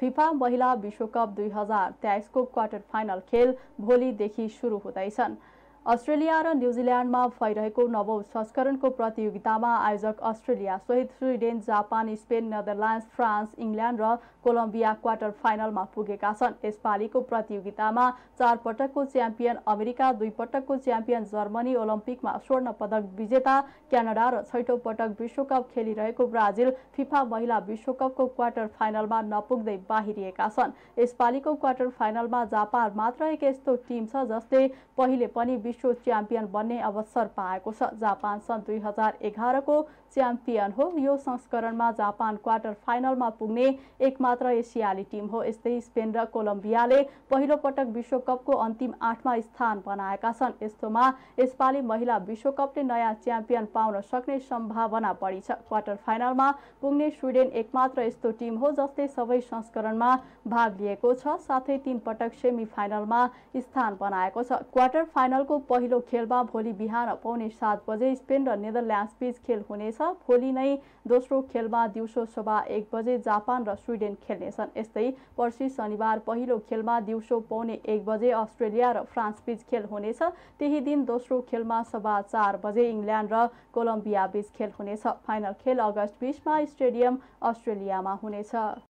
FIFA महिला विश्वकप दुई हजार तेइसको क्वार्टर फाइनल खेल भोलिदेखि सुरु हुँदैछन् अस्ट्रेलिया र न्युजिल्यान्डमा भइरहेको नवौं संस्करणको प्रतियोगितामा आयोजक अस्ट्रेलिया सहित Sweden Japan Spain Netherlands France England र कोलम्बिया क्वार्टर फाइनलमा पुगेका छन् यसपालिको प्रतियोगितामा चार पटकको च्याम्पियन अमेरिका दुई पटकको च्याम्पियन जर्मनी ओलम्पिकमा स्वर्ण पदक विजेता क्यानाडा र छैटौँ पटक विश्वकप खेलिरहेको ब्राजिल फिफा महिला विश्वकपको क्वार्टर फाइनलमा नपुग्दै बाहिरिएका छन् यसपालिको क्वार्टर फाइनलमा जापान मात्र एक यस्तो टिम छ जसले पहिले पनि विश्व च्याम्पियन बन्ने अवसर पाएको छ जापान सन् दुई हजार एघारको च्याम्पियन हो यो संस्करणमा जापान क्वार्टर फाइनलमा पुग्ने एकमात्र एसियाली टिम हो यस्तै स्पेन र कोलम्बियाले पहिलो पटक विश्वकपको अन्तिम आठमा स्थान बनाएका छन् यस्तोमा यसपालि महिला विश्वकपले नयाँ च्याम्पियन पाउन सक्ने सम्भावना बढी छ क्वार्टर फाइनलमा पुग्ने स्विडेन एकमात्र यस्तो टिम हो जसले सबै संस्करणमा भाग लिएको छ साथै तीन पटक सेमी फाइनलमा स्थान बनाएको छ क्वार्टर फाइनलको पहिलो खेलमा भोलि बिहान पाउने सात बजे स्पेन र नेदरल्यान्ड्स बीच खेल हुनेछ भोलि नै दोस्रो खेलमा दिउँसो सभा एक बजे जापान र स्विडेन खेल्नेछन् यस्तै पर्सि शनिबार पहिलो खेलमा दिउँसो पाउने एक बजे अस्ट्रेलिया र फ्रान्स बीच खेल हुनेछ त्यही दिन दोस्रो खेलमा सभा चार बजे इङ्ल्यान्ड र कोलम्बिया बीच खेल हुनेछ फाइनल खेल अगस्त बिसमा स्टेडियम अस्ट्रेलियामा हुनेछ